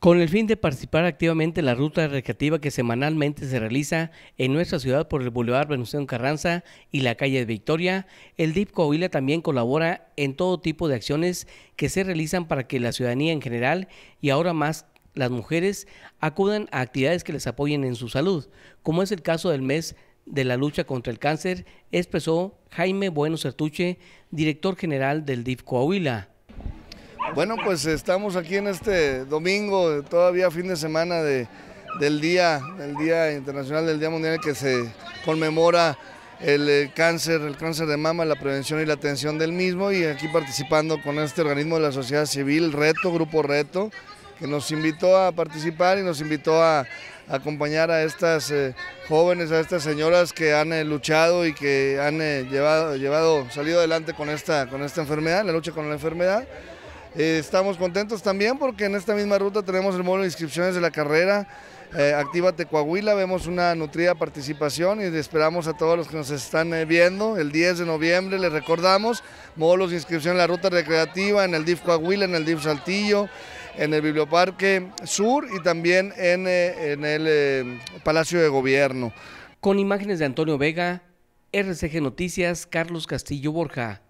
Con el fin de participar activamente en la ruta recreativa que semanalmente se realiza en nuestra ciudad por el Boulevard Venustiano Carranza y la calle de Victoria, el DIP Coahuila también colabora en todo tipo de acciones que se realizan para que la ciudadanía en general y ahora más las mujeres acudan a actividades que les apoyen en su salud, como es el caso del mes de la lucha contra el cáncer, expresó Jaime Bueno Certuche, director general del DIF Coahuila. Bueno, pues estamos aquí en este domingo, todavía fin de semana del día, el Día Internacional del Día Mundial que se conmemora el eh, cáncer, el cáncer de mama, la prevención y la atención del mismo y aquí participando con este organismo de la sociedad civil, Reto, Grupo Reto, que nos invitó a participar y nos invitó a, acompañar a estas eh, jóvenes, a estas señoras que han eh, luchado y que han llevado, llevado, salido adelante con esta, con esta enfermedad, la lucha con la enfermedad. Eh, estamos contentos también porque en esta misma ruta tenemos el módulo de inscripciones de la carrera. Eh, Actívate Coahuila, vemos una nutrida participación y esperamos a todos los que nos están eh, viendo. El 10 de noviembre les recordamos, módulos de inscripción en la ruta recreativa, en el DIF Coahuila, en el DIF Saltillo, en el Biblioparque Sur y también en, eh, el Palacio de Gobierno. Con imágenes de Antonio Vega, RCG Noticias, Carlos Castillo Borja.